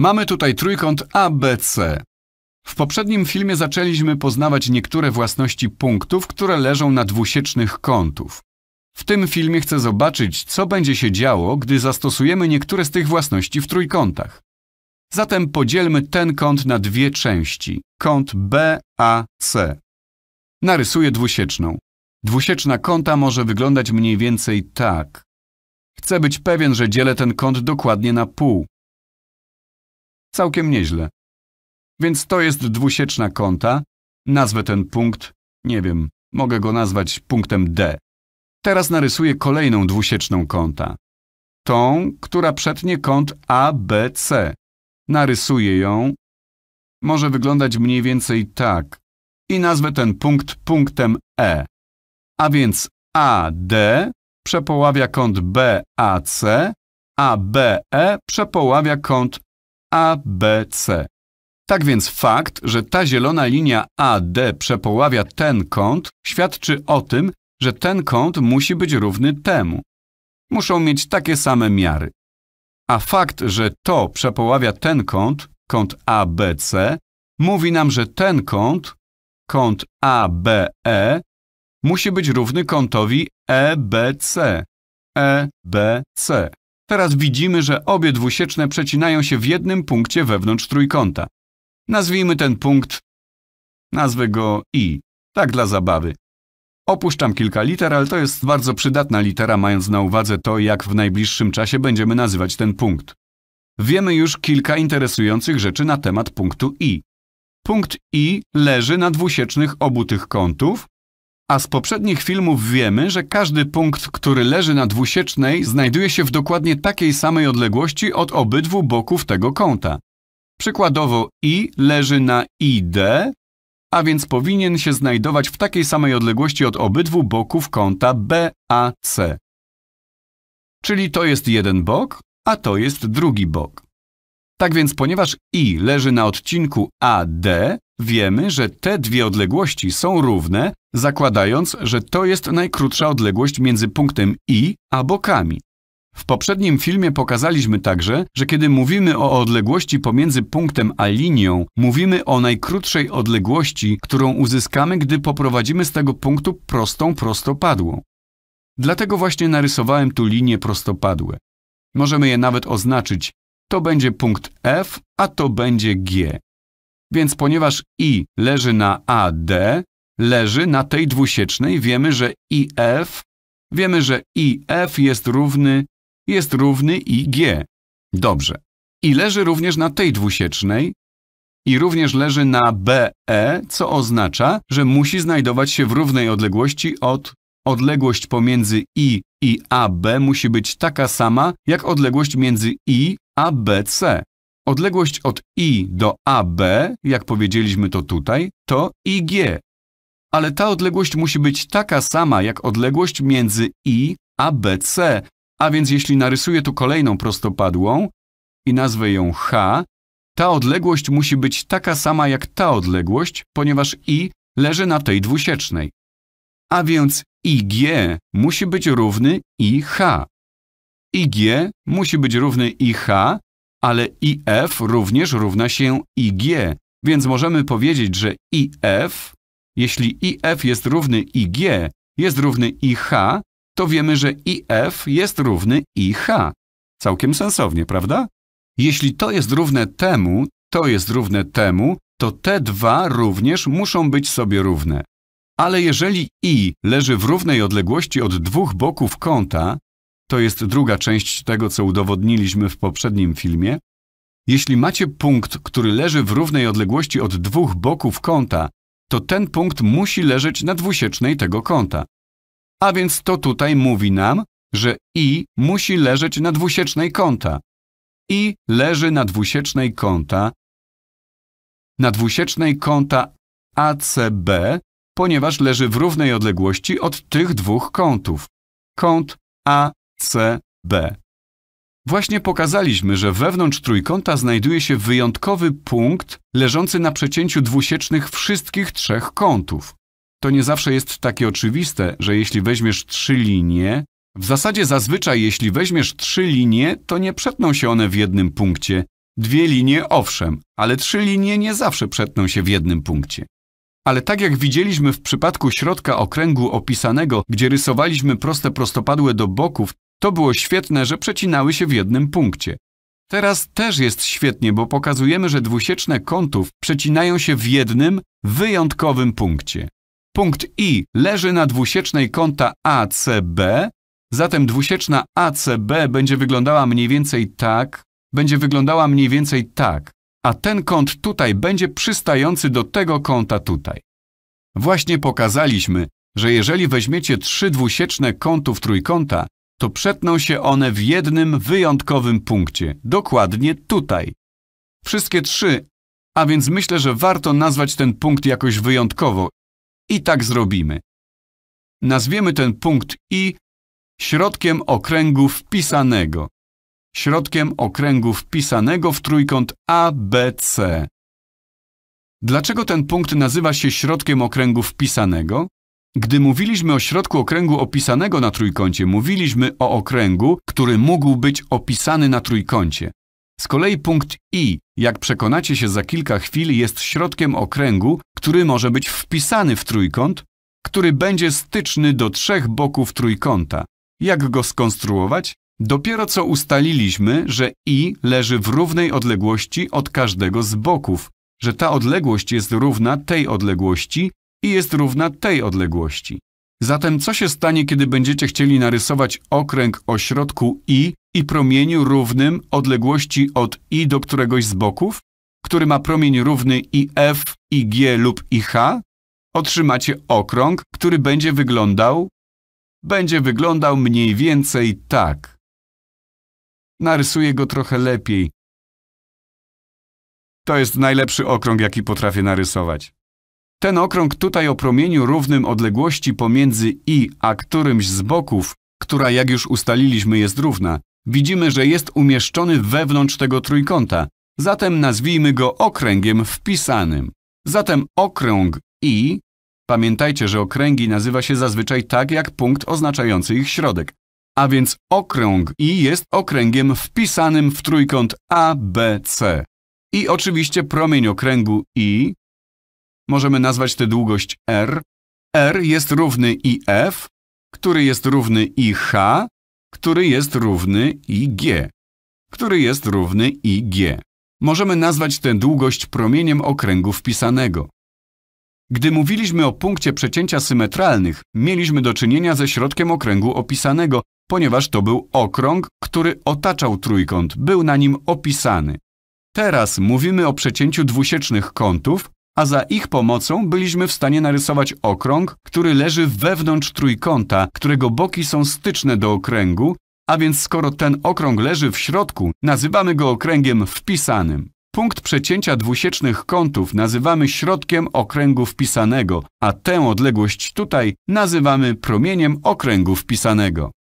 Mamy tutaj trójkąt ABC. W poprzednim filmie zaczęliśmy poznawać niektóre własności punktów, które leżą na dwusiecznych kątów. W tym filmie chcę zobaczyć, co będzie się działo, gdy zastosujemy niektóre z tych własności w trójkątach. Zatem podzielmy ten kąt na dwie części. Kąt BAC. Narysuję dwusieczną. Dwusieczna kąta może wyglądać mniej więcej tak. Chcę być pewien, że dzielę ten kąt dokładnie na pół. Całkiem nieźle. Więc to jest dwusieczna kąta. Nazwę ten punkt, nie wiem, mogę go nazwać punktem D. Teraz narysuję kolejną dwusieczną kąta. Tą, która przetnie kąt ABC. Narysuję ją. Może wyglądać mniej więcej tak. I nazwę ten punkt punktem E. A więc AD przepoławia kąt BAC, a BE przepoławia kąt ABC. Tak więc fakt, że ta zielona linia AD przepoławia ten kąt, świadczy o tym, że ten kąt musi być równy temu. Muszą mieć takie same miary. A fakt, że to przepoławia ten kąt, kąt ABC, mówi nam, że ten kąt, kąt ABE, musi być równy kątowi EBC. EBC. Teraz widzimy, że obie dwusieczne przecinają się w jednym punkcie wewnątrz trójkąta. Nazwijmy ten punkt... Nazwę go I. Tak dla zabawy. Opuszczam kilka liter, ale to jest bardzo przydatna litera, mając na uwadze to, jak w najbliższym czasie będziemy nazywać ten punkt. Wiemy już kilka interesujących rzeczy na temat punktu I. Punkt I leży na dwusiecznych obu tych kątów a z poprzednich filmów wiemy, że każdy punkt, który leży na dwusiecznej, znajduje się w dokładnie takiej samej odległości od obydwu boków tego kąta. Przykładowo i leży na ID, a więc powinien się znajdować w takiej samej odległości od obydwu boków kąta BAC. Czyli to jest jeden bok, a to jest drugi bok. Tak więc ponieważ I leży na odcinku AD, wiemy, że te dwie odległości są równe, zakładając, że to jest najkrótsza odległość między punktem I a bokami. W poprzednim filmie pokazaliśmy także, że kiedy mówimy o odległości pomiędzy punktem a linią, mówimy o najkrótszej odległości, którą uzyskamy, gdy poprowadzimy z tego punktu prostą prostopadłą. Dlatego właśnie narysowałem tu linie prostopadłe. Możemy je nawet oznaczyć to będzie punkt F, a to będzie G. Więc ponieważ I leży na AD, leży na tej dwusiecznej, wiemy, że IF, wiemy, że IF jest równy, jest równy IG. Dobrze. I leży również na tej dwusiecznej i również leży na BE, co oznacza, że musi znajdować się w równej odległości od odległość pomiędzy I i AB musi być taka sama, jak odległość między I ABC. Odległość od I do AB, jak powiedzieliśmy to tutaj, to IG. Ale ta odległość musi być taka sama jak odległość między I a BC. A więc jeśli narysuję tu kolejną prostopadłą i nazwę ją H, ta odległość musi być taka sama jak ta odległość, ponieważ I leży na tej dwusiecznej. A więc IG musi być równy IH. IG musi być równy IH, ale IF również równa się IG, więc możemy powiedzieć, że IF, jeśli IF jest równy IG, jest równy IH, to wiemy, że IF jest równy IH. Całkiem sensownie, prawda? Jeśli to jest równe temu, to jest równe temu, to te dwa również muszą być sobie równe. Ale jeżeli i leży w równej odległości od dwóch boków kąta, to jest druga część tego, co udowodniliśmy w poprzednim filmie. Jeśli macie punkt, który leży w równej odległości od dwóch boków kąta, to ten punkt musi leżeć na dwusiecznej tego kąta. A więc to tutaj mówi nam, że i musi leżeć na dwusiecznej kąta. i leży na dwusiecznej kąta na dwusiecznej kąta ACB, ponieważ leży w równej odległości od tych dwóch kątów. Kąt A C, B. Właśnie pokazaliśmy, że wewnątrz trójkąta znajduje się wyjątkowy punkt leżący na przecięciu dwusiecznych wszystkich trzech kątów. To nie zawsze jest takie oczywiste, że jeśli weźmiesz trzy linie, w zasadzie zazwyczaj jeśli weźmiesz trzy linie, to nie przetną się one w jednym punkcie. Dwie linie owszem, ale trzy linie nie zawsze przetną się w jednym punkcie. Ale tak jak widzieliśmy w przypadku środka okręgu opisanego, gdzie rysowaliśmy proste prostopadłe do boków, to było świetne, że przecinały się w jednym punkcie. Teraz też jest świetnie, bo pokazujemy, że dwusieczne kątów przecinają się w jednym, wyjątkowym punkcie. Punkt I leży na dwusiecznej kąta ACB, zatem dwusieczna ACB będzie wyglądała mniej więcej tak, będzie wyglądała mniej więcej tak, a ten kąt tutaj będzie przystający do tego kąta tutaj. Właśnie pokazaliśmy, że jeżeli weźmiecie trzy dwusieczne kątów trójkąta, to przetną się one w jednym wyjątkowym punkcie, dokładnie tutaj. Wszystkie trzy, a więc myślę, że warto nazwać ten punkt jakoś wyjątkowo i tak zrobimy. Nazwiemy ten punkt I środkiem okręgu wpisanego. Środkiem okręgu wpisanego w trójkąt ABC. Dlaczego ten punkt nazywa się środkiem okręgu wpisanego? Gdy mówiliśmy o środku okręgu opisanego na trójkącie, mówiliśmy o okręgu, który mógł być opisany na trójkącie. Z kolei punkt I, jak przekonacie się za kilka chwil, jest środkiem okręgu, który może być wpisany w trójkąt, który będzie styczny do trzech boków trójkąta. Jak go skonstruować? Dopiero co ustaliliśmy, że I leży w równej odległości od każdego z boków, że ta odległość jest równa tej odległości, i jest równa tej odległości. Zatem co się stanie, kiedy będziecie chcieli narysować okręg o środku i i promieniu równym odległości od i do któregoś z boków, który ma promień równy i f, i g lub i h? Otrzymacie okrąg, który będzie wyglądał będzie wyglądał mniej więcej tak. Narysuję go trochę lepiej. To jest najlepszy okrąg, jaki potrafię narysować. Ten okrąg tutaj o promieniu równym odległości pomiędzy i a którymś z boków, która jak już ustaliliśmy jest równa, widzimy, że jest umieszczony wewnątrz tego trójkąta, zatem nazwijmy go okręgiem wpisanym. Zatem okrąg i, pamiętajcie, że okręgi nazywa się zazwyczaj tak jak punkt oznaczający ich środek, a więc okrąg i jest okręgiem wpisanym w trójkąt ABC. I oczywiście promień okręgu i Możemy nazwać tę długość R. R jest równy IF, który jest równy IH, który jest równy IG, który jest równy IG. Możemy nazwać tę długość promieniem okręgu wpisanego. Gdy mówiliśmy o punkcie przecięcia symetralnych, mieliśmy do czynienia ze środkiem okręgu opisanego, ponieważ to był okrąg, który otaczał trójkąt, był na nim opisany. Teraz mówimy o przecięciu dwusiecznych kątów, a za ich pomocą byliśmy w stanie narysować okrąg, który leży wewnątrz trójkąta, którego boki są styczne do okręgu, a więc skoro ten okrąg leży w środku, nazywamy go okręgiem wpisanym. Punkt przecięcia dwusiecznych kątów nazywamy środkiem okręgu wpisanego, a tę odległość tutaj nazywamy promieniem okręgu wpisanego.